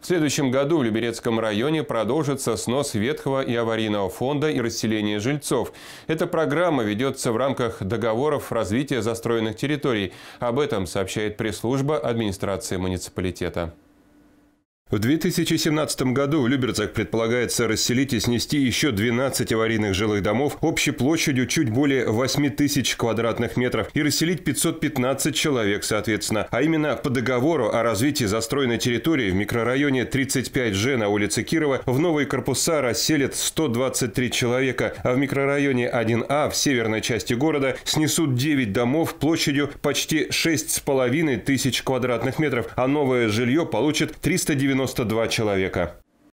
В следующем году в Люберецком районе продолжится снос ветхого и аварийного фонда и расселение жильцов. Эта программа ведется в рамках договоров развития застроенных территорий. Об этом сообщает пресс-служба администрации муниципалитета. В 2017 году в Люберцах предполагается расселить и снести еще 12 аварийных жилых домов общей площадью чуть более 8 тысяч квадратных метров и расселить 515 человек соответственно. А именно по договору о развитии застроенной территории в микрорайоне 35Ж на улице Кирова в новые корпуса расселят 123 человека, а в микрорайоне 1А в северной части города снесут 9 домов площадью почти 6,5 тысяч квадратных метров, а новое жилье получит 390 92 человека.